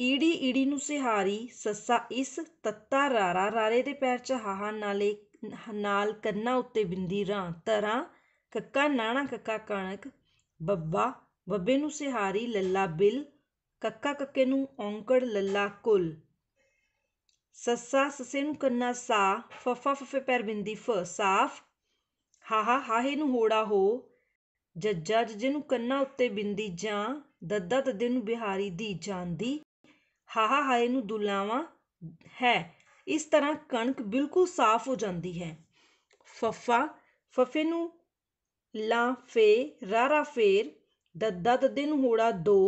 ਈੜੀ ਈੜੀ ਨੂੰ ਸਿਹਾਰੀ ਸੱਸਾ ਇਸ ਤੱਤਾ ਰਾਰਾ ਰਾਰੇ ਦੇ ਪੈਰ 'ਚ ਹਾਹਾ ਨਾਲੇ ਨਾਲ ਕੰਨਾ ਉੱਤੇ ਬਿੰਦੀ ਰਾਂ ਤਰਾਂ ਕੱਕਾ ਨਾਣਾ ਕੱਕਾ ਕਣਕ ਬੱਬਾ ਬੱਬੇ ਨੂੰ ਸਿਹਾਰੀ ਲੱਲਾ ਬਿਲ ਕੱਕਾ ਕੱਕੇ ਨੂੰ ਔਂਕੜ ਲੱਲਾ ਕੁਲ ਸੱਸਾ ਸਸੇ ਨੂੰ ਕੰਨਾ ਸਾ ਫਫਾ ਫਫੇ ਪੈਰ ਬਿੰਦੀ ਫ ਸਾਫ ਹਾਹਾ ਹਾਹੇ ਨੂੰ ਹੋੜਾ ਹੋ ਜੱਜਾ ਜਿਹਨੂੰ ਨੂੰ ਕੰਨਾ ਉੱਤੇ ਬਿੰਦੀ ਜਾਂ ਦੱਦਾ ਤਦੇ ਨੂੰ ਬਿਹਾਰੀ ਦੀ ਜਾਂਦੀ ਹਾਹਾ ਹਾਏ ਨੂੰ ਦੁਲਾਵਾ ਹੈ ਇਸ ਤਰ੍ਹਾਂ ਕਣਕ ਬਿਲਕੁਲ ਸਾਫ਼ ਹੋ ਜਾਂਦੀ ਹੈ ਫਫਾ ਫਫੇ ਨੂੰ ਲਾ ਫੇ ਰਾਰਾ ਫੇਰ ਦੱਦਾ ਦੱਦੇ ਨੂੰ ਹੋੜਾ ਦੋ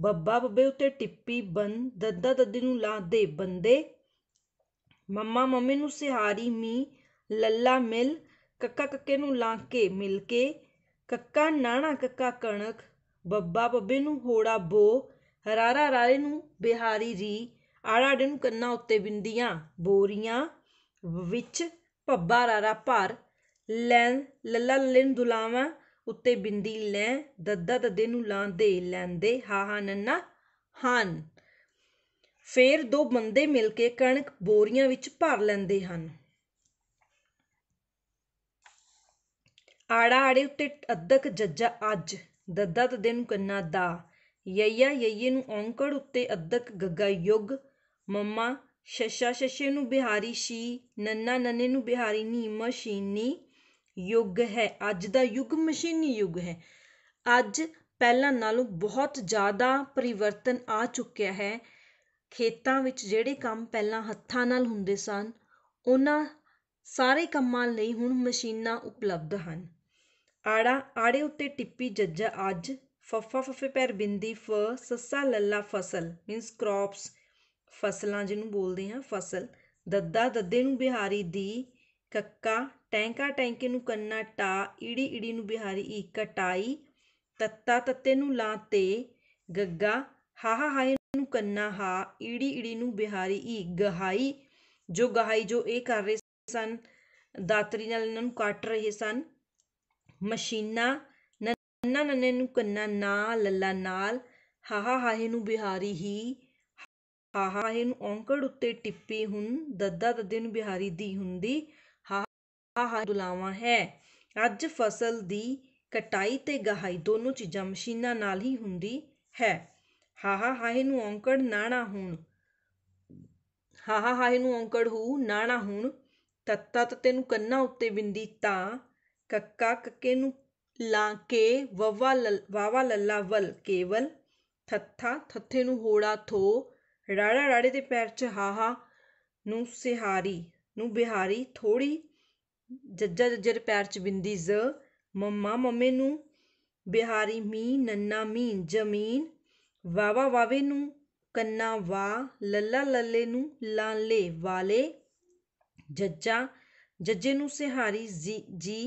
ਬੱਬਾ ਬੱਬੇ ਉੱਤੇ ਟਿੱਪੀ ਬੰਨ ਦੱਦਾ ਦੱਦੇ ਨੂੰ ਲਾ ਦੇ ਬੰਦੇ ਮੰਮਾ ਮੰਮੇ ਨੂੰ ਸਿਹਾਰੀ ਮੀ ਲੱਲਾ ਮਿਲ ਕੱਕਾ ਕੱਕੇ ਨੂੰ ਲਾ ਕੇ ਮਿਲ ਕੇ ਕੱਕਾ ਨਾਣਾ ਕੱਕਾ ਕਣਕ ਬੱਬਾ ਬੱਬੇ ਨੂੰ ਹੋੜਾ ਬੋ ਰਾਰਾ ਰਾਰੇ ਨੂੰ ਬਿਹਾਰੀ ਜੀ ਆੜਾੜੇ ਨੂੰ ਕੰਨਾਂ ਉੱਤੇ ਬਿੰਦੀਆਂ ਬੋਰੀਆਂ ਵਿੱਚ ਪੱਬਾ ਰਾਰਾ ਭਰ ਲੈ ਲੱਲਾ ਲਿੰ ਦੁਲਾਵਾ ਦੁਲਾਵਾਂ ਉੱਤੇ ਬਿੰਦੀ ਲੈ ਦੱਦਾ ਦੱਦੇ ਨੂੰ ਲਾਂਦੇ ਲੈਂਦੇ ਹਾ ਹਾ ਨੰਨਾ ਹਨ ਫੇਰ ਦੋ ਬੰਦੇ ਮਿਲ ਕੇ ਕਣਕ ਬੋਰੀਆਂ ਵਿੱਚ ਭਰ ਲੈਂਦੇ ਹਨ ਆੜਾ ਆੜੇ ਉੱਤੇ ਅੱਧਕ ਜੱਜਾ ਅੱਜ ਦੱਦਾ ਤਦੇ ਨੂੰ ਕੰਨਾ ਦਾ ਯਯਾ ਯਈਏ ਨੂੰ ਔਂਕੜ ਉੱਤੇ ਅਦਕ ਗੱਗਾ ਯੁਗ ਮੰਮਾ ਸ਼ਸ਼ਾ ਸ਼ਸ਼ੇ ਨੂੰ ਬਿਹਾਰੀ ਸ਼ੀ ਨੰਨਾ ਨੰਨੇ ਨੂੰ ਬਿਹਾਰੀ ਨੀ ਮਸ਼ੀਨੀ ਯੁਗ ਹੈ ਅੱਜ ਦਾ ਯੁਗ ਮਸ਼ੀਨੀ ਯੁਗ ਹੈ ਅੱਜ ਪਹਿਲਾਂ ਨਾਲੋਂ ਬਹੁਤ ਜ਼ਿਆਦਾ ਪਰਿਵਰਤਨ ਆ ਚੁੱਕਿਆ ਹੈ ਖੇਤਾਂ ਵਿੱਚ ਜਿਹੜੇ ਕੰਮ ਪਹਿਲਾਂ ਹੱਥਾਂ ਨਾਲ ਹੁੰਦੇ ਸਨ ਉਹਨਾਂ ਸਾਰੇ ਕੰਮਾਂ ਲਈ ਹੁਣ ਮਸ਼ੀਨਾਂ ਉਪਲਬਧ ਹਨ ਆੜਾ ਆੜੇ ਉੱਤੇ ਟਿੱਪੀ ਜੱਜਾ ਅੱਜ ਫਫਾ ਫਫੇ ਪੈਰ ਬਿੰਦੀ ਫ ਸੱਸਾ ਲੱਲਾ ਫਸਲ ਮੀਨਸ ਕ੍ਰੌਪਸ ਫਸਲਾਂ ਜਿਹਨੂੰ ਬੋਲਦੇ ਆ ਫਸਲ ਦੱਦਾ ਦੱਦੇ ਨੂੰ ਬਿਹਾਰੀ ਦੀ ਕੱਕਾ ਟੈਂਕਾ ਟੈਂਕੇ ਨੂੰ ਕੰਨਾ ਟਾ ਈੜੀ ਈੜੀ ਨੂੰ ਬਿਹਾਰੀ ਈ ਕਟਾਈ ਤੱਤਾ ਤੱਤੇ ਨੂੰ ਲਾ ਤੇ ਗੱਗਾ ਹਾ ਹਾਏ ਨੂੰ ਕੰਨਾ ਹਾ ਈੜੀ ਈੜੀ ਨੂੰ ਬਿਹਾਰੀ ਈ ਗਹਾਈ ਜੋ ਗਹਾਈ ਜੋ ਇਹ ਕਰ ਰਹੇ ਸਨ ਦਾਤਰੀ ਨਾਲ ਇਹਨਾਂ ਨੂੰ ਕੱਟ ਰਹੇ ਸਨ ਮਸ਼ੀਨਾ ਨੰਨਾ ਨੰਨੇ ਨੂੰ ਕੰਨਾ ਨਾ ਲੱਲਾ ਨਾਲ ਹਾਹਾ ਹਾਹੇ ਨੂੰ ਬਿਹਾਰੀ ਹੀ ਹਾਹਾ ਹਾਹੇ ਨੂੰ ਔਂਕੜ ਉੱਤੇ ਟਿੱਪੀ ਹੁਣ ਦੱਦਾ ਦੱਦੇ ਨੂੰ ਬਿਹਾਰੀ ਦੀ ਹੁੰਦੀ ਹਾਹਾ ਹਾਹੇ ਦੁਲਾਵਾ ਹੈ ਅੱਜ ਫਸਲ ਦੀ ਕਟਾਈ ਤੇ ਗਹਾਈ ਦੋਨੋਂ ਚੀਜ਼ਾਂ ਮਸ਼ੀਨਾਂ ਨਾਲ ਹੀ ਹੁੰਦੀ ਹੈ ਹਾਹਾ ਹਾਹੇ ਨੂੰ ਔਂਕੜ ਨਾਣਾ ਹੁਣ ਹਾਹਾ ਹਾਹੇ ਨੂੰ ਔਂਕੜ ਹੂ ਨਾਣਾ ਹੁਣ ਤੱਤਾ ਤੱਤੇ ਨੂੰ ਕੰਨਾ ਉੱਤੇ ਬਿੰਦੀ ਤਾਂ ਕੱਕਾ ਕੱਕੇ ਨੂੰ ਲਾਂ ਕੇ ਵਵਾ ਵਾਵਾ ਲੱਲਾ ਵਲ ਕੇਵਲ ਥੱਥਾ ਥੱਥੇ ਨੂੰ ਹੋੜਾ ਥੋ ਰਾੜਾ ਰਾੜੇ ਦੇ ਪੈਰ 'ਚ ਹਾਹਾ ਨੂੰ ਸਿਹਾਰੀ ਨੂੰ ਬਿਹਾਰੀ ਥੋੜੀ ਜੱਜਾ ਜੱਜੇ ਦੇ ਪੈਰ 'ਚ ਬਿੰਦੀ ਜ਼ ਮੰਮਾ ਮੰਮੇ ਨੂੰ ਬਿਹਾਰੀ ਮੀ ਨੰਨਾ ਮੀ ਜ਼ਮੀਨ ਵਾਵਾ ਵਾਵੇ ਨੂੰ ਕੰਨਾ ਵਾ ਲੱਲਾ ਲੱਲੇ ਨੂੰ ਲਾਲੇ ਵਾਲੇ ਜੱਜਾ ਜੱਜੇ ਨੂੰ ਸਿਹਾਰੀ ਜੀ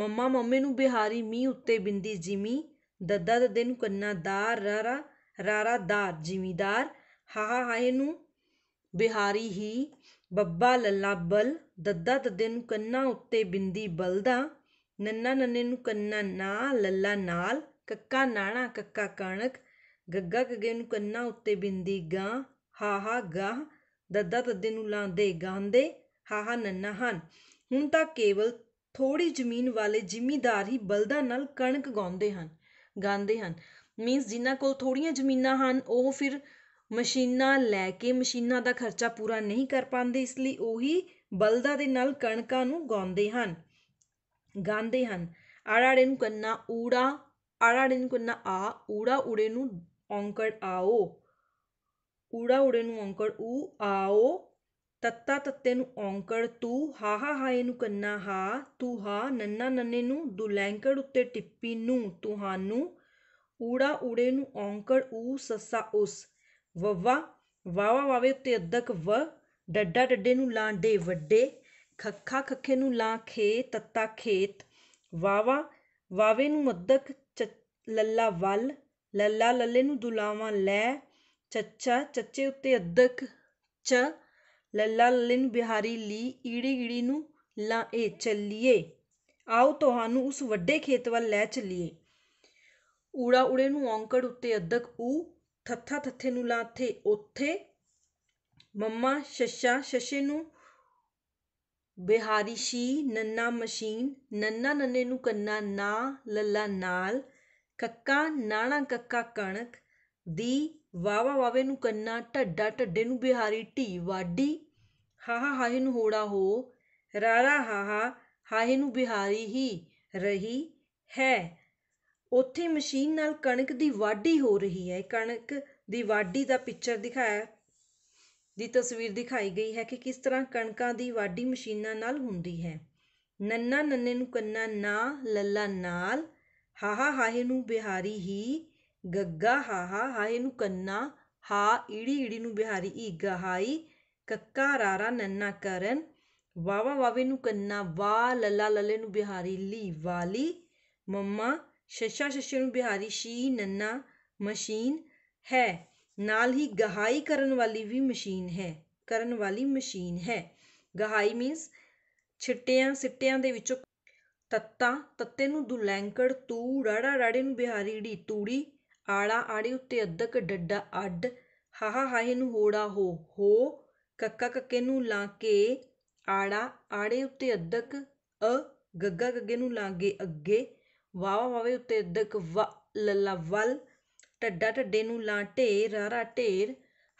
ਮੰਮਾ ਮੰਮੇ ਨੂੰ ਬਿਹਾਰੀ ਮੀ ਉੱਤੇ ਬਿੰਦੀ ਜਿਮੀ ਦੱਦਾ ਦੱਦੇ ਨੂੰ ਕੰਨਾ ਦਾਰ ਰਾਰਾ ਰਾਰਾ ਦਾਰ ਜ਼ਿਮੀਦਾਰ ਹਾ ਹਾ ਹਾਏ ਨੂੰ ਬਿਹਾਰੀ ਹੀ ਬੱਬਾ ਲੱਲਾ ਬਲ ਦੱਦਾ ਦੱਦੇ ਨੂੰ ਕੰਨਾ ਉੱਤੇ ਬਿੰਦੀ ਬਲਦਾ ਨੰਨਾ ਨੰਨੇ ਨੂੰ ਕੰਨਾ ਨਾ ਲੱਲਾ ਨਾਲ ਕੱਕਾ ਨਾਣਾ ਕੱਕਾ ਕਣਕ ਗੱਗਾ ਗੱਗੇ ਨੂੰ ਕੰਨਾ ਉੱਤੇ ਬਿੰਦੀ ਗਾਂ ਹਾ ਗਾ ਦੱਦਾ ਦੱਦੇ ਨੂੰ ਲਾਂਦੇ ਗਾਂਦੇ ਹਾ ਹਾ ਨੰਨਾ ਹਨ ਹੁਣ ਤਾਂ ਕੇਵਲ ਥੋੜੀ ਜ਼ਮੀਨ ਵਾਲੇ ਜ਼ਿਮੀਂਦਾਰ ਹੀ ਬਲਦਾਂ ਨਾਲ ਕਣਕ ਗਾਉਂਦੇ ਹਨ ਗਾਉਂਦੇ ਹਨ ਮੀਨਸ ਜਿਨ੍ਹਾਂ ਕੋਲ ਥੋੜੀਆਂ ਜ਼ਮੀਨਾਂ ਹਨ ਉਹ ਫਿਰ ਮਸ਼ੀਨਾਂ ਲੈ ਕੇ ਮਸ਼ੀਨਾਂ ਦਾ ਖਰਚਾ ਪੂਰਾ ਨਹੀਂ ਕਰ ਪਾਉਂਦੇ ਇਸ ਲਈ ਉਹੀ ਬਲਦਾਂ ਦੇ ਨਾਲ ਕਣਕਾਂ ਨੂੰ ਗਾਉਂਦੇ ਹਨ ਗਾਉਂਦੇ ਹਨ ਆੜਾੜੇ ਨੂੰ ਕੰਨਾ ਊੜਾ ਆੜਾੜੇ ਨੂੰ ਕੰਨਾ ਆ ਊੜਾ ਊੜੇ ਨੂੰ ਔਂਕੜ ਆਓ ਊੜਾ ਊੜੇ ਨੂੰ ਔਂਕੜ ਊ ਆਓ ਤੱਤਾ ਤੱਤੇ ਨੂੰ ਔਂਕੜ ਤੂੰ ਹਾ ਹਾਏ ਨੂੰ ਕੰਨਾ ਹਾ ਤੂੰ ਹਾ ਨੰਨਾ ਨੰਨੇ ਨੂੰ ਦੁਲੈਂਕੜ ਉੱਤੇ ਟਿੱਪੀ ਨੂੰ ਤੁਹਾਨੂੰ ਊੜਾ ਊੜੇ ਨੂੰ ਔਂਕੜ ਊ ਸੱਸਾ ਉਸ ਵਵਾ ਵਾਵਾ ਵਾਵੇ ਉੱਤੇ ਅਦਕ ਵ ਡੱਡਾ ਡੱਡੇ ਨੂੰ ਲਾਂਡੇ ਵੱਡੇ ਖੱਖਾ ਖੱਖੇ ਨੂੰ ਲਾਂ ਖੇ ਤੱਤਾ ਖੇਤ ਵਾਵਾ ਵਾਵੇ ਨੂੰ ਮੱਦਕ ਲੱਲਾ ਵੱਲ ਲੱਲਾ ਲੱਲੇ ਨੂੰ ਦੁਲਾਵਾਂ ਲੈ ਚੱਚਾ ਚੱਚੇ ਉੱਤੇ ਅਦਕ ਚ ਲੱਲਾ ਲੱਲਿਨ ਬਿਹਾਰੀ ਲੀ ਈੜੀ ਈੜੀ ਨੂੰ ਏ ਚੱਲੀਏ ਆਓ ਤੁਹਾਨੂੰ ਉਸ ਵੱਡੇ ਖੇਤ ਵੱਲ ਲੈ ਚੱਲੀਏ ਊੜਾ ਊੜੇ ਨੂੰ ਔਂਕੜ ਉੱਤੇ ਅਦਕ ਊ ਥੱਥਾ ਥੱਥੇ ਨੂੰ ਥੇ ਉੱਥੇ ਮੰਮਾ ਸ਼ਸ਼ਾ ਸ਼ਸ਼ੇ ਨੂੰ ਬਿਹਾਰੀ ਸ਼ੀ ਨੰਨਾ ਮਸ਼ੀਨ ਨੰਨਾ ਨੰਨੇ ਨੂੰ ਕੰਨਾ ਨਾ ਲੱਲਾ ਨਾਲ ਕੱਕਾ ਨਾਣਾ ਕੱਕਾ ਕਣਕ ਦੀ ਵਾਵਾ ਵਾਵੇ ਨੂੰ ਕੰਨਾ ਢੱਡਾ ਢੱਡੇ ਨੂੰ ਬਿਹਾਰੀ ਢੀ ਵਾਢੀ ਹਾਹਾ ਹਾਹੇ ਨੂੰ ਹੋੜਾ ਹੋ ਰਾਰਾ ਹਾਹਾ ਹਾਹੇ ਨੂੰ ਬਿਹਾਰੀ ਹੀ ਰਹੀ ਹੈ ਉੱਥੇ ਮਸ਼ੀਨ ਨਾਲ ਕਣਕ ਦੀ ਵਾਢੀ ਹੋ ਰਹੀ ਹੈ ਕਣਕ ਦੀ ਵਾਢੀ ਦਾ ਪਿਕਚਰ ਦਿਖਾਇਆ ਦੀ ਤਸਵੀਰ ਦਿਖਾਈ ਗਈ ਹੈ ਕਿ ਕਿਸ ਤਰ੍ਹਾਂ ਕਣਕਾਂ ਦੀ ਵਾਢੀ ਮਸ਼ੀਨਾਂ ਨਾਲ ਹੁੰਦੀ ਹੈ ਨੰਨਾ ਨੰਨੇ ਨੂੰ ਕੰਨਾ ਨਾ ਲੱਲਾ ਨਾਲ ਹਾਹਾ ਹਾਹੇ ਨੂੰ ਬਿਹਾਰੀ ਹੀ ਗੱਗਾ ਹਾਹਾ ਹਾਏ ਨੂੰ ਕੰਨਾ ਹਾ ਈੜੀ ਈੜੀ ਨੂੰ ਬਿਹਾਰੀ ਈ ਗਹਾਈ ਕੱਕਾ ਰਾਰਾ ਨੰਨਾ ਕਰਨ ਵਾਵਾ ਵਾਵੇ ਨੂੰ ਕੰਨਾ ਵਾ ਲਲਾ ਲਲੇ ਨੂੰ ਬਿਹਾਰੀ ਲੀ ਵਾਲੀ ਮੰਮਾ ਸ਼ਸ਼ਾ ਸ਼ਸ਼ੇ ਨੂੰ ਬਿਹਾਰੀ ਸ਼ੀ ਨੰਨਾ ਮਸ਼ੀਨ ਹੈ ਨਾਲ ਹੀ ਗਹਾਈ ਕਰਨ ਵਾਲੀ ਵੀ ਮਸ਼ੀਨ ਹੈ ਕਰਨ ਵਾਲੀ ਮਸ਼ੀਨ ਹੈ ਗਹਾਈ ਮੀਨਸ ਛਿੱਟਿਆਂ ਸਿੱਟਿਆਂ ਦੇ ਵਿੱਚੋਂ ਤੱਤਾ ਤੱਤੇ ਨੂੰ ਦੁਲੈਂਕੜ ਤੂ ਰੜਾ ਰੜੇ ਨੂੰ ਬਿਹਾਰੀ ੜੀ ਤੂੜੀ ਆੜਾ ਆੜੀ ਉੱਤੇ ਅੱਧਕ ਡੱਡਾ ਅੱਡ ਹਾਹਾ ਹਾਹੇ ਨੂੰ ਹੋੜਾ ਹੋ ਹੋ ਕੱਕਾ ਕੱਕੇ ਨੂੰ ਲਾ ਕੇ ਆੜਾ ਆੜੇ ਉੱਤੇ ਅੱਧਕ ਅ ਗੱਗਾ ਗੱਗੇ ਨੂੰ ਲਾਗੇ ਅੱਗੇ ਵਾ ਵਾਵੇ ਉੱਤੇ ਅੱਧਕ ਵ ਲੱਲਾ ਵਲ ਟੱਡਾ ਟੱਡੇ ਨੂੰ ਲਾ ਰਾ ਰਾ ਢੇਰ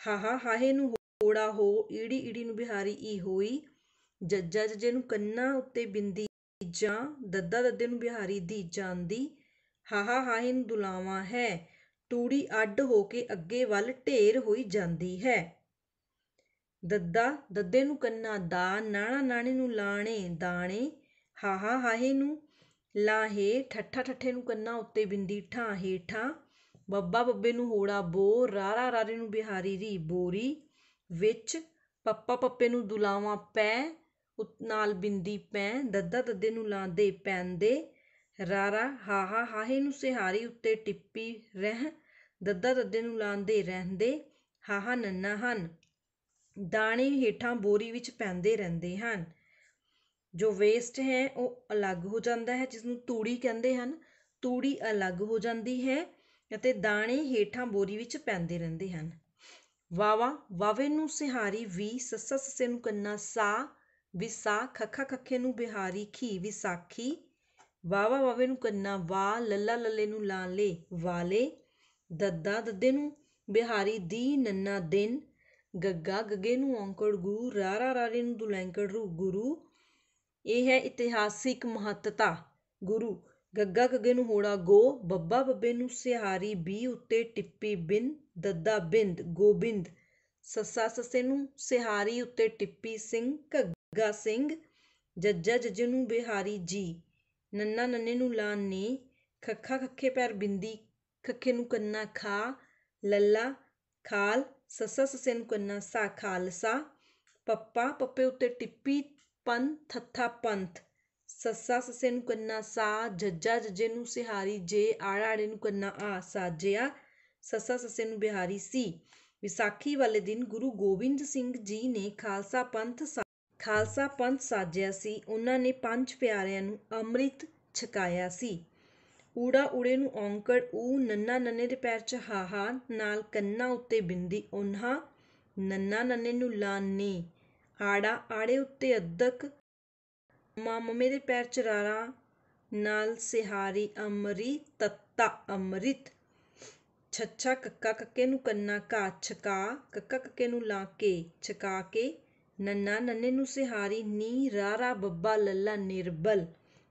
ਹਾਹਾ ਹਾਹੇ ਨੂੰ ਹੋੜਾ ਹੋ ਈੜੀ ਈੜੀ ਨੂੰ ਬਿਹਾਰੀ ਈ ਹੋਈ ਜੱਜਾ ਜੱਜੇ ਨੂੰ ਕੰਨਾ ਉੱਤੇ ਬਿੰਦੀ ਜਾਂ ਦੱਦਾ ਦੱਦੇ ਨੂੰ ਬਿਹਾਰੀ ਦੀ ਜਾਂਦੀ ਹਾਹਾ ਹਾਹੇ ਨੂੰ ਦੁਲਾਵਾ ਹੈ ਤੂੜੀ ਅੱਡ ਹੋ ਕੇ ਅੱਗੇ ਵੱਲ ਢੇਰ ਹੋਈ ਜਾਂਦੀ ਹੈ ਦੱਦਾ ਦੱਦੇ ਨੂੰ ਕੰਨਾ ਦਾ ਨਾਣਾ ਨਾਣੇ ਨੂੰ ਲਾਣੇ ਦਾਣੇ ਹਾਹਾ ਹਾਹੇ ਨੂੰ ਲਾਹੇ ਠੱਠਾ ਠੱਠੇ ਨੂੰ ਕੰਨਾ ਉੱਤੇ ਬਿੰਦੀ ਠਾਂ ਹੇਠਾਂ ਬੱਬਾ ਬੱਬੇ ਨੂੰ ਹੋੜਾ ਬੋ ਰਾਰਾ ਰਾਰੇ ਨੂੰ ਬਿਹਾਰੀ ਰੀ ਬੋਰੀ ਵਿੱਚ ਪੱਪਾ ਪੱਪੇ ਨੂੰ ਦੁਲਾਵਾਂ ਪੈ ਨਾਲ ਬਿੰਦੀ ਪੈ ਦੱਦਾ ਦੱਦੇ ਨੂੰ ਲਾਂਦੇ ਪੈਂਦੇ ਰਾਰਾ ਹਾਹਾ ਹਾਹੇ ਨੂੰ ਸਿਹਾਰੀ ਉੱਤੇ ਟਿੱਪੀ ਰਹਿ ਦੱਦਾ ਦੱਦੇ ਨੂੰ ਲਾਂਦੇ ਰਹਿੰਦੇ ਹਾਹਾ ਨੰਨਾ ਹਨ ਦਾਣੇ ਹੀਠਾਂ ਬੋਰੀ ਵਿੱਚ ਪੈਂਦੇ ਰਹਿੰਦੇ ਹਨ ਜੋ ਵੇਸਟ ਹੈ ਉਹ ਅਲੱਗ ਹੋ ਜਾਂਦਾ ਹੈ ਜਿਸ ਨੂੰ ਤੂੜੀ ਕਹਿੰਦੇ ਹਨ ਤੂੜੀ ਅਲੱਗ ਹੋ ਜਾਂਦੀ ਹੈ ਅਤੇ ਦਾਣੇ ਹੀਠਾਂ ਬੋਰੀ ਵਿੱਚ ਪੈਂਦੇ ਰਹਿੰਦੇ ਹਨ ਵਾਵਾ ਵਾਵੇ ਨੂੰ ਸਿਹਾਰੀ ਵੀ ਸਸਸ ਸੇ ਨੂੰ ਕੰਨਾ ਸਾ ਵਿਸਾ ਖਖ ਖਖੇ ਨੂੰ ਬਿਹਾਰੀ ਖੀ ਵਿਸਾਖੀ ਵਾਵਾ ਵਾਵੇ ਨੂੰ ਕੰਨਾ ਵਾ ਲੱਲਾ ਲੱਲੇ ਨੂੰ ਲੇ ਵਾਲੇ ਦੱਦਾ ਦੱਦੇ ਨੂੰ ਬਿਹਾਰੀ ਦੀ ਨੰਨਾ ਦਿਨ ਗੱਗਾ ਗਗੇ ਨੂੰ ਔਂਕੜ ਗੂ ਰਾਰਾ ਰਾ ਨੂੰ ਦੁਲੈਂਕੜ ਰੂ ਗੁਰੂ ਇਹ ਹੈ ਇਤਿਹਾਸਿਕ ਮਹੱਤਤਾ ਗੁਰੂ ਗੱਗਾ ਗਗੇ ਨੂੰ ਹੋੜਾ ਗੋ ਬੱਬਾ ਬੱਬੇ ਨੂੰ ਸਿਹਾਰੀ ਬੀ ਉੱਤੇ ਟਿੱਪੀ ਬਿੰਦ ਦੱਦਾ ਬਿੰਦ ਗੋਬਿੰਦ ਸੱਸਾ ਸੱਸੇ ਨੂੰ ਸਿਹਾਰੀ ਉੱਤੇ ਟਿੱਪੀ ਸਿੰਘ ਗੱਗਾ ਸਿੰਘ ਜੱਜਾ ਜੱਜੇ ਨੂੰ ਬਿਹਾਰੀ ਜੀ ਨੰਨਾ ਨੰਨੇ ਨੂੰ ਲਾ ਨੇ ਖੱਖਾ ਖੱਖੇ ਪੈਰ ਬਿੰਦੀ ਖੱਖੇ ਨੂੰ ਕੰਨਾ ਖਾ ਲੱਲਾ ਖਾਲ ਸੱਸਾ ਸੱਸੇ ਨੂੰ ਕੰਨਾ ਸਾ ਖਾਲਸਾ ਪੱਪਾ ਪੱਪੇ ਉੱਤੇ ਟਿੱਪੀ ਪੰਨ ਥੱਥਾ ਪੰਥ ਸੱਸਾ ਸੱਸੇ ਨੂੰ ਕੰਨਾ ਸਾ ਜੱਜਾ ਜੱਜੇ ਨੂੰ ਸਿਹਾਰੀ ਜੇ ਆੜਾ ਆੜੇ ਨੂੰ ਕੰਨਾ ਆ ਸਾਜਿਆ ਸੱਸਾ ਸੱਸੇ ਨੂੰ ਬਿਹਾਰੀ ਸੀ ਵਿਸਾਖੀ ਵਾਲੇ ਦਿਨ ਗੁਰੂ ਗੋਬਿੰਦ ਸਿੰਘ ਜੀ ਨੇ ਖਾਲਸਾ ਪੰਥ ਖਾਲਸਾ ਪੰਥ ਸਾਜਿਆ ਸੀ ਉਹਨਾਂ ਨੇ ਪੰਜ ਪਿਆਰਿਆਂ ਨੂੰ ਅੰਮ੍ਰਿਤ ਛਕਾਇਆ ਸੀ ਊੜਾ ਊੜੇ ਨੂੰ ਔਂਕੜ ਊ ਨੰਨਾ ਨੰਨੇ ਦੇ ਪੈਰ 'ਚ ਹਾ ਹਾ ਨਾਲ ਕੰਨਾਂ ਉੱਤੇ ਬਿੰਦੀ ਉਹਨਾਂ ਨੰਨਾ ਨੰਨੇ ਨੂੰ ਲਾਨੀ ਆੜਾ ਆੜੇ ਉੱਤੇ ਅਦਕ ਮਾ ਮਮੇ ਦੇ ਪੈਰ 'ਚ ਰਾਰਾ ਨਾਲ ਸਿਹਾਰੀ ਅਮਰੀ ਤੱਤਾ ਅਮਰਿਤ ਛੱਛਾ ਕੱਕਾ ਕੱਕੇ ਨੂੰ ਕੰਨਾ ਕਾ ਛਕਾ ਕੱਕਾ ਕੱਕੇ ਨੂੰ ਲਾ ਕੇ ਛਕਾ ਕੇ ਨੰਨਾ ਨੰਨੇ ਨੂੰ ਸਿਹਾਰੀ ਨੀ ਰਾਰਾ ਬੱਬਾ ਲੱਲਾ ਨਿਰਬਲ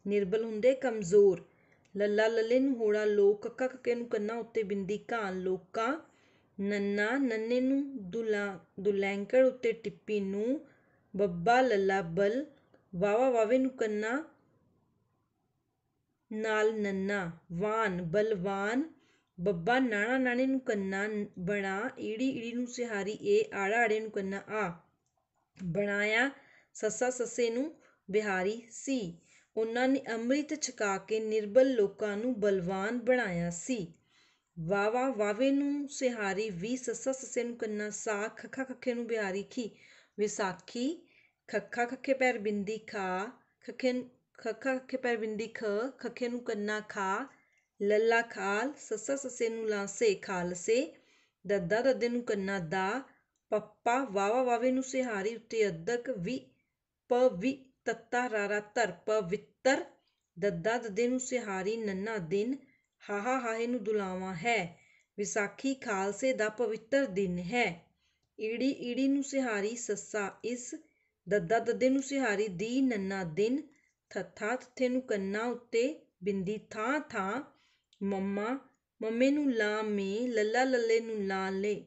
ਨਿਰਬਲ ਹੁੰਦੇ ਕਮਜ਼ੋਰ ਲੱਲਾ ਲੱਲੇ ਨੂੰ ਹੋੜਾ ਲੋਕ ਕੱਕ ਕੇ ਨੂੰ ਕੰਨਾ ਉੱਤੇ ਬਿੰਦੀ ਘਾਣ ਲੋਕਾਂ ਨੰਨਾ ਨੰਨੇ ਨੂੰ ਦੁਲਾ ਦੁਲੈਂਕੜ ਉੱਤੇ ਟਿੱਪੀ ਨੂੰ ਬੱਬਾ ਲੱਲਾ ਬਲ ਵਾਵਾ ਵਾਵੇ ਨੂੰ ਕੰਨਾ ਨਾਲ ਨੰਨਾ ਵਾਨ ਬਲਵਾਨ ਬੱਬਾ ਨਾਣਾ ਨਾਣੇ ਨੂੰ ਕੰਨਾ ਬਣਾ ਈੜੀ ਈੜੀ ਨੂੰ ਸਿਹਾਰੀ ਏ ਆੜਾ ਆੜੇ ਨੂੰ ਕੰਨਾ ਆ ਬਣਾਇਆ ਸੱਸਾ ਸੱਸੇ ਨੂੰ ਬਿਹਾਰੀ ਸੀ ਉਹਨਾਂ ਨੇ ਅੰਮ੍ਰਿਤ ਛਕਾ ਕੇ ਨਿਰਬਲ ਲੋਕਾਂ ਨੂੰ ਬਲਵਾਨ ਬਣਾਇਆ ਸੀ ਵਾਵਾ ਵਾਵੇ ਨੂੰ ਸਿਹਾਰੀ ਵੀ ਸੱਸਾ ਸੱਸੇ ਨੂੰ ਕੰਨਾ ਸਾ ਖੱਖਾ ਖਖੇ ਨੂੰ ਬਿਹਾਰੀ ਖੀ ਵਿਸਾਖੀ ਖੱਖਾ ਖਖੇ ਪੈਰ ਬਿੰਦੀ ਖਾ ਖਖੇ ਖੱਖਾ ਖਖੇ ਪੈਰ ਬਿੰਦੀ ਖ ਖਖੇ ਨੂੰ ਕੰਨਾ ਖਾ ਲੱਲਾ ਖਾਲ ਸੱਸਾ ਸੱਸੇ ਨੂੰ ਲਾਸੇ ਖਾਲਸੇ ਦੱਦਾ ਦੱਦੇ ਨੂੰ ਕੰਨਾ ਦਾ ਪੱਪਾ ਵਾਵਾ ਵਾਵੇ ਨੂੰ ਸਿਹਾਰੀ ਉੱਤੇ ਅਦਕ ਵੀ ਪ ਵੀ ਤੱਤਾ ਰਾਰਾ ਧਰ ਪਵਿੱਤਰ ਦੱਦਾ ਦਦੇ ਨੂੰ ਸਿਹਾਰੀ ਨੰਨਾ ਦਿਨ ਹਾਹਾ ਹਾਹੇ ਨੂੰ ਦੁਲਾਵਾ ਹੈ ਵਿਸਾਖੀ ਖਾਲਸੇ ਦਾ ਪਵਿੱਤਰ ਦਿਨ ਹੈ ਈੜੀ ਈੜੀ ਨੂੰ ਸਿਹਾਰੀ ਸੱਸਾ ਇਸ ਦੱਦਾ ਦਦੇ ਨੂੰ ਸਿਹਾਰੀ ਦੀ ਨੰਨਾ ਦਿਨ ਥੱਥਾ ਥੱਥੇ ਨੂੰ ਕੰਨਾ ਉੱਤੇ ਬਿੰਦੀ ਥਾਂ ਥਾਂ ਮੰਮਾ ਮੰਮੇ ਨੂੰ ਲਾਮੇ ਮੇ ਲੱਲਾ ਲੱਲੇ ਨੂੰ ਲਾ ਲੇ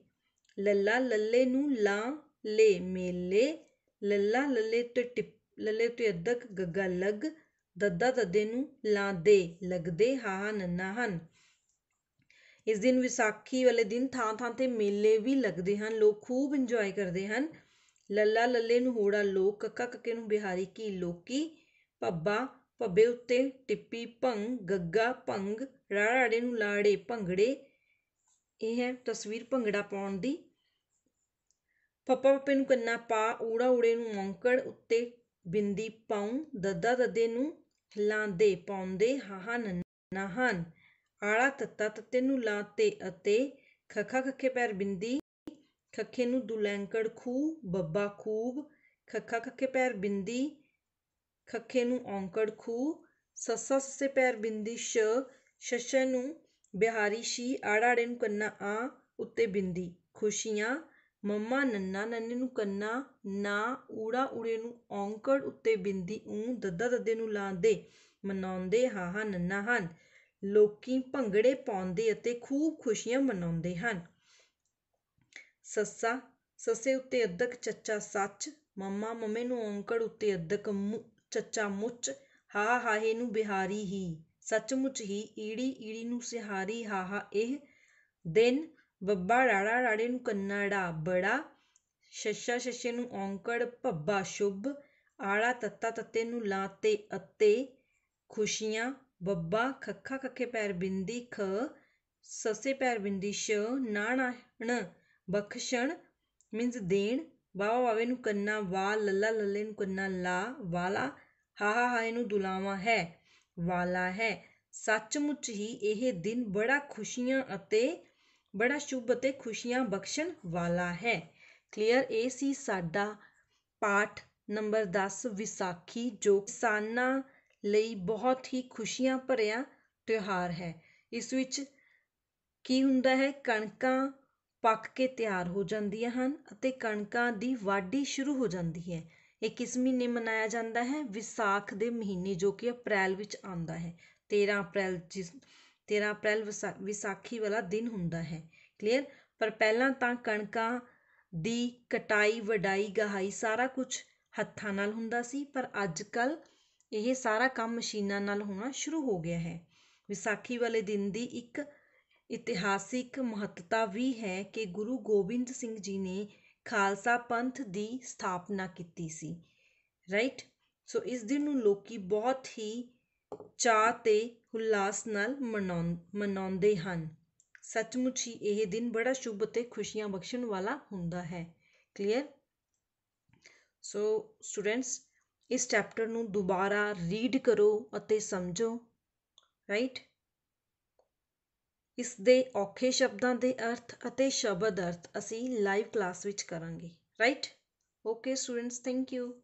ਲੱਲਾ ਲੱਲੇ ਨੂੰ ਲਾਂ ਲੇ ਮੇਲੇ ਲੱਲਾ ਲੱਲੇ ਤੇ ਟਿਪ ਲੱਲੇ ਤੇ ਅੱਧਕ ਗੱਗਾ ਲੱਗ ਦੱਦਾ ਦੱਦੇ ਨੂੰ ਲਾਂ ਦੇ ਲੱਗਦੇ ਹਾਹਾ ਨੰਨਾ ਹਨ ਇਸ ਦਿਨ ਵਿਸਾਖੀ ਵਾਲੇ ਦਿਨ ਥਾਂ ਥਾਂ ਤੇ ਮੇਲੇ ਵੀ ਲੱਗਦੇ ਹਨ ਲੋਕ ਖੂਬ ਇੰਜੋਏ ਕਰਦੇ ਹਨ ਲੱਲਾ ਲੱਲੇ ਨੂੰ ਹੋੜਾ ਲੋਕ ਕੱਕਾ ਕੱਕੇ ਨੂੰ ਬਿਹਾਰੀ ਕੀ ਲੋਕੀ ਪੱਬਾ ਪੱਬੇ ਉੱਤੇ ਟਿੱਪੀ ਭੰਗ ਗੱਗਾ ਭੰਗ ਰਾੜਾੜੇ ਨੂੰ ਲਾੜੇ ਭੰਗੜੇ ਇਹ ਹੈ ਤਸਵੀਰ ਭੰਗੜਾ ਪਾਉਣ ਦੀ ਪੱਪਾ ਪੱਪੇ ਨੂੰ ਕੰਨਾ ਪਾ ਊੜਾ ਊੜੇ ਨੂੰ ਮੌਂਕੜ ਉੱਤੇ ਬਿੰਦੀ ਪਾਉ ਦੱਦਾ ਦੱਦੇ ਨੂੰ ਹਿਲਾਉਂਦੇ ਪਾਉਂਦੇ ਹਾਹਾ ਨੰਨਾ ਹਨ ਆਲਾ ਤੱਤਾ ਤੱਤੇ ਨੂੰ ਲਾਤੇ ਅਤੇ ਖਖਾ ਖਖੇ ਪੈਰ ਬਿੰਦੀ ਖਖੇ ਨੂੰ ਦੁਲੈਂਕੜ ਖੂ ਬੱਬਾ ਖੂਬ ਖਖਾ ਖਖੇ ਪੈਰ ਬਿੰਦੀ ਖਖੇ ਨੂੰ ਔਂਕੜ ਖੂ ਸਸਸ ਸੇ ਪੈਰ ਬਿੰਦੀ ਸ਼ ਸ਼ਸ਼ੇ ਨੂੰ ਬਿਹਾਰੀ ਸ਼ੀ ਆੜਾੜੇ ਨੂੰ ਕੰਨਾ ਆ ਉੱਤੇ ਬਿੰਦੀ ਖੁਸ਼ੀਆਂ ਮੰਮਾ ਨੰਨਾ ਨੰਨੇ ਨੂੰ ਕੰਨਾ ਨਾ ਊੜਾ ਊੜੇ ਨੂੰ ਔਂਕੜ ਉੱਤੇ ਬਿੰਦੀ ਊ ਦੱਦਾ ਦੱਦੇ ਨੂੰ ਲਾਂਦੇ ਮਨਾਉਂਦੇ ਹਾਹਾ ਨੰਨਾ ਹਨ ਲੋਕੀ ਭੰਗੜੇ ਪਾਉਂਦੇ ਅਤੇ ਖੂਬ ਖੁਸ਼ੀਆਂ ਮਨਾਉਂਦੇ ਹਨ ਸੱਸਾ ਸੱਸੇ ਉੱਤੇ ਅੱਧਕ ਚੱਚਾ ਸੱਚ ਮੰਮਾ ਮੰਮੇ ਨੂੰ ਔਂਕੜ ਉੱਤੇ ਅੱਧਕ ਚੱਚਾ ਮੁੱਚ ਹਾ ਹਾਹੇ ਨੂੰ ਬਿਹਾਰੀ ਹੀ ਸੱਚਮੁੱਚ ਹੀ ਈੜੀ ਈੜੀ ਨੂੰ ਸਿਹਾਰੀ ਹਾਹਾ ਇਹ ਦਿਨ ਬੱਬਾ ਰਾੜਾ ਰਾੜੇ ਨੂੰ ਕੰਨਾ ੜਾ ਬੜਾ ਸ਼ਸ਼ਾ ਸ਼ਸ਼ੇ ਨੂੰ ਔਂਕੜ ਭੱਬਾ ਸ਼ੁਭ ਆਲਾ ਤੱਤਾ ਤੱਤੇ ਨੂੰ ਲਾ ਤੇ ਅਤੇ ਖੁਸ਼ੀਆਂ ਬੱਬਾ ਖੱਖਾ ਖੱਖੇ ਪੈਰ ਬਿੰਦੀ ਖ ਸਸੇ ਪੈਰ ਬਿੰਦੀ ਸ਼ ਨਾ ਨਾ ਣ ਬਖਸ਼ਣ ਮਿੰਜ ਦੇਣ ਵਾਵਾ ਵਾਵੇ ਨੂੰ ਕੰਨਾ ਵਾ ਲੱਲਾ ਲੱਲੇ ਨੂੰ ਕੰਨਾ ਲਾ ਵਾਲਾ ਹਾ ਹਾ ਹਾ ਇਹਨੂੰ ਦੁਲਾਵਾ ਹੈ ਵਾਲਾ ਹੈ ਸੱਚਮੁੱਚ ਹੀ ਇਹ ਦਿਨ ਬੜਾ ਖੁਸ਼ੀਆਂ ਅਤੇ ਬੜਾ ਸ਼ੁਭ ਅਤੇ ਖੁਸ਼ੀਆਂ ਬਖਸ਼ਣ ਵਾਲਾ ਹੈ ਕਲੀਅਰ ਇਹ ਸੀ ਸਾਡਾ ਪਾਠ ਨੰਬਰ 10 ਵਿਸਾਖੀ ਜੋ ਕਿਸਾਨਾਂ ਲਈ ਬਹੁਤ ਹੀ ਖੁਸ਼ੀਆਂ ਭਰਿਆ ਤਿਉਹਾਰ ਹੈ ਇਸ ਵਿੱਚ ਕੀ ਹੁੰਦਾ ਹੈ ਕਣਕਾਂ ਪੱਕ ਕੇ ਤਿਆਰ ਹੋ ਜਾਂਦੀਆਂ ਹਨ ਅਤੇ ਕਣਕਾਂ ਦੀ ਵਾਢੀ ਸ਼ੁਰੂ ਹੋ ਜਾਂਦੀ ਹੈ ਇਹ ਕਿਸ ਮਹੀਨੇ ਮਨਾਇਆ ਜਾਂਦਾ ਹੈ ਵਿਸਾਖ ਦੇ ਮਹੀਨੇ ਜੋ ਕਿ ਅਪ੍ਰੈਲ ਵਿੱਚ ਆਉਂਦਾ ਹੈ 13 ਅਪ੍ਰੈਲ ਜਿਸ 13 ਅਪ੍ਰੈਲ ਵਿਸਾਖੀ ਵਾਲਾ ਦਿਨ ਹੁੰਦਾ ਹੈ ਕਲੀਅਰ ਪਰ ਪਹਿਲਾਂ ਤਾਂ ਕਣਕਾਂ ਦੀ ਕਟਾਈ ਵਡਾਈ ਗਹਾਈ ਸਾਰਾ ਕੁਝ ਹੱਥਾਂ ਨਾਲ ਹੁੰਦਾ ਸੀ ਪਰ ਅੱਜ ਕੱਲ ਇਹ ਸਾਰਾ ਕੰਮ ਮਸ਼ੀਨਾਂ ਨਾਲ ਹੋਣਾ ਸ਼ੁਰੂ ਹੋ ਗਿਆ ਹੈ ਵਿਸਾਖੀ ਵਾਲੇ ਦਿਨ ਦੀ ਇੱਕ ਇਤਿਹਾਸਿਕ ਮਹੱਤਤਾ ਵੀ ਹੈ ਕਿ ਗੁਰੂ ਗੋਬਿੰਦ ਸਿੰਘ ਜੀ ਨੇ ਖਾਲਸਾ ਪੰਥ ਦੀ ਸਥਾਪਨਾ ਕੀਤੀ ਸੀ ਰਾਈਟ ਸੋ ਇਸ ਦਿਨ ਨੂੰ ਲੋਕੀ ਬਹੁਤ ਹੀ ਚਾਹ ਤੇ ਹੁਲਾਸ ਨਾਲ ਮਨਾਉਂਦੇ ਹਨ ਸੱਚਮੁੱਚ ਹੀ ਇਹ ਦਿਨ ਬੜਾ ਸ਼ੁਭ ਤੇ ਖੁਸ਼ੀਆਂ ਬਖਸ਼ਣ ਵਾਲਾ ਹੁੰਦਾ ਹੈ ਕਲੀਅਰ ਸੋ ਸਟੂਡੈਂਟਸ ਇਸ ਚੈਪਟਰ ਨੂੰ ਦੁਬਾਰਾ ਰੀਡ ਕਰੋ ਅਤੇ ਸਮਝੋ ਰਾਈਟ ਇਸ ਦੇ ਔਖੇ ਸ਼ਬਦਾਂ ਦੇ ਅਰਥ ਅਤੇ ਸ਼ਬਦ ਅਰਥ ਅਸੀਂ ਲਾਈਵ ਕਲਾਸ ਵਿੱਚ ਕਰਾਂਗੇ right okay students thank you